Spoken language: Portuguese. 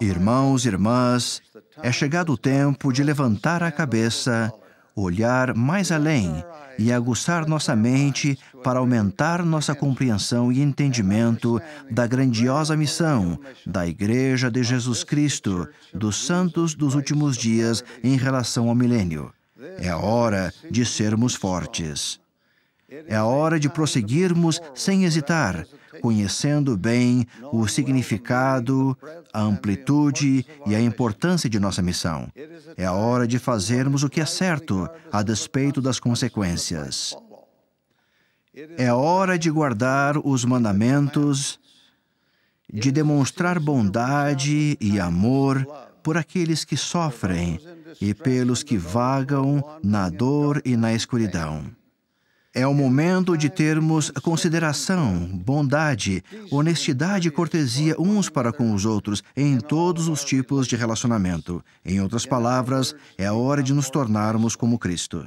Irmãos e irmãs, é chegado o tempo de levantar a cabeça, olhar mais além e aguçar nossa mente para aumentar nossa compreensão e entendimento da grandiosa missão da Igreja de Jesus Cristo, dos santos dos últimos dias em relação ao milênio. É a hora de sermos fortes. É a hora de prosseguirmos sem hesitar, conhecendo bem o significado, a amplitude e a importância de nossa missão. É a hora de fazermos o que é certo, a despeito das consequências. É hora de guardar os mandamentos, de demonstrar bondade e amor por aqueles que sofrem e pelos que vagam na dor e na escuridão. É o momento de termos consideração, bondade, honestidade e cortesia uns para com os outros em todos os tipos de relacionamento. Em outras palavras, é a hora de nos tornarmos como Cristo.